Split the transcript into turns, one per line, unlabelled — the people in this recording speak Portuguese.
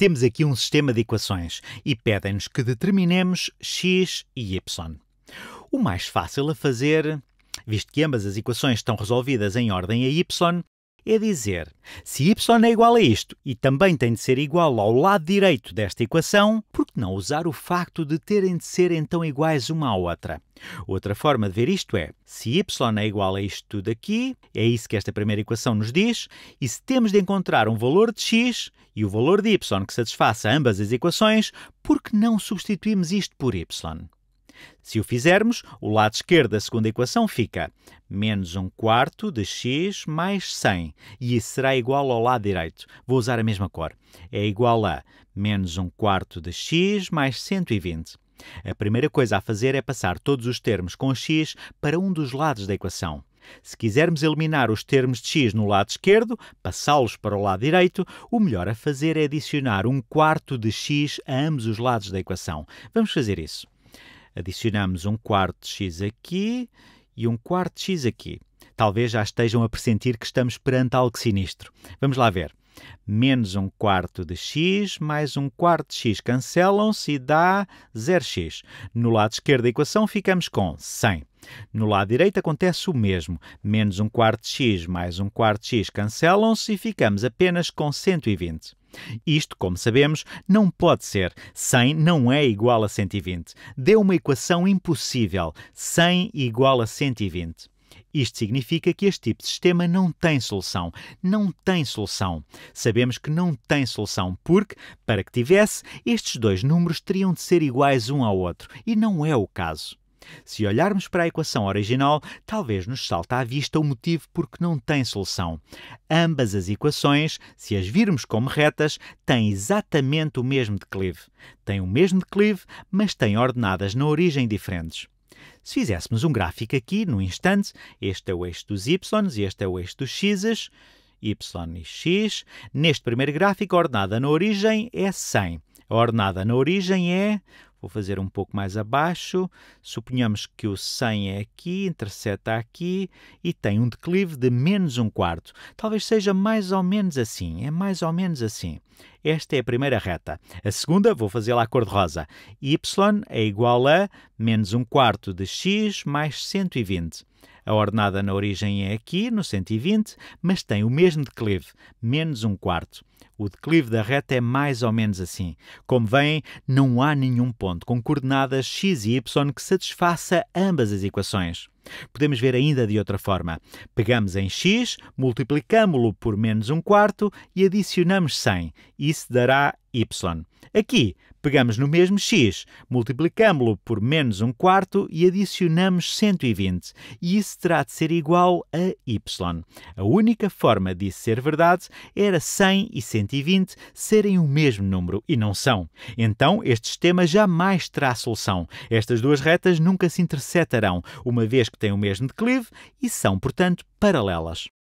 Temos aqui um sistema de equações e pedem-nos que determinemos x e y. O mais fácil a fazer, visto que ambas as equações estão resolvidas em ordem a y, é dizer se y é igual a isto e também tem de ser igual ao lado direito desta equação, por que não usar o facto de terem de ser então iguais uma à outra? Outra forma de ver isto é se y é igual a isto tudo aqui, é isso que esta primeira equação nos diz, e se temos de encontrar um valor de x e o valor de y que satisfaça ambas as equações, por que não substituímos isto por y? Se o fizermos, o lado esquerdo da segunda equação fica menos 1 quarto de x mais 100, e isso será igual ao lado direito. Vou usar a mesma cor. É igual a menos 1 quarto de x mais 120. A primeira coisa a fazer é passar todos os termos com x para um dos lados da equação. Se quisermos eliminar os termos de x no lado esquerdo, passá-los para o lado direito, o melhor a fazer é adicionar um quarto de x a ambos os lados da equação. Vamos fazer isso adicionamos um quarto de x aqui e um quarto de x aqui. Talvez já estejam a pressentir que estamos perante algo sinistro. Vamos lá ver. Menos um quarto de x mais um quarto de x cancelam-se e dá 0x. No lado esquerdo da equação ficamos com 100. No lado direito acontece o mesmo. Menos um quarto de x mais um quarto de x cancelam-se e ficamos apenas com 120. Isto, como sabemos, não pode ser. 100 não é igual a 120. Deu uma equação impossível. 100 igual a 120. Isto significa que este tipo de sistema não tem solução. Não tem solução. Sabemos que não tem solução porque, para que tivesse, estes dois números teriam de ser iguais um ao outro. E não é o caso. Se olharmos para a equação original, talvez nos salta à vista o motivo porque não tem solução. Ambas as equações, se as virmos como retas, têm exatamente o mesmo declive. Têm o mesmo declive, mas têm ordenadas na origem diferentes. Se fizéssemos um gráfico aqui, no instante, este é o eixo dos y e este é o eixo dos x's, y e x. Neste primeiro gráfico, a ordenada na origem é 100. A ordenada na origem é Vou fazer um pouco mais abaixo. Suponhamos que o 100 é aqui, interseta aqui e tem um declive de menos um quarto. Talvez seja mais ou menos assim. É mais ou menos assim. Esta é a primeira reta. A segunda vou fazê-la à cor-de-rosa. Y é igual a menos 1 quarto de x mais 120. A ordenada na origem é aqui, no 120, mas tem o mesmo declive, menos 1 quarto. O declive da reta é mais ou menos assim. Como veem, não há nenhum ponto com coordenadas x e y que satisfaça ambas as equações. Podemos ver ainda de outra forma. Pegamos em x, multiplicamos-lo por menos um quarto e adicionamos 100. Isso dará y. Aqui, pegamos no mesmo x, multiplicamos-lo por menos 1 quarto e adicionamos 120, e isso terá de ser igual a y. A única forma disso ser verdade era 100 e 120 serem o mesmo número, e não são. Então, este sistema jamais terá solução. Estas duas retas nunca se interceptarão, uma vez que têm o mesmo declive e são, portanto, paralelas.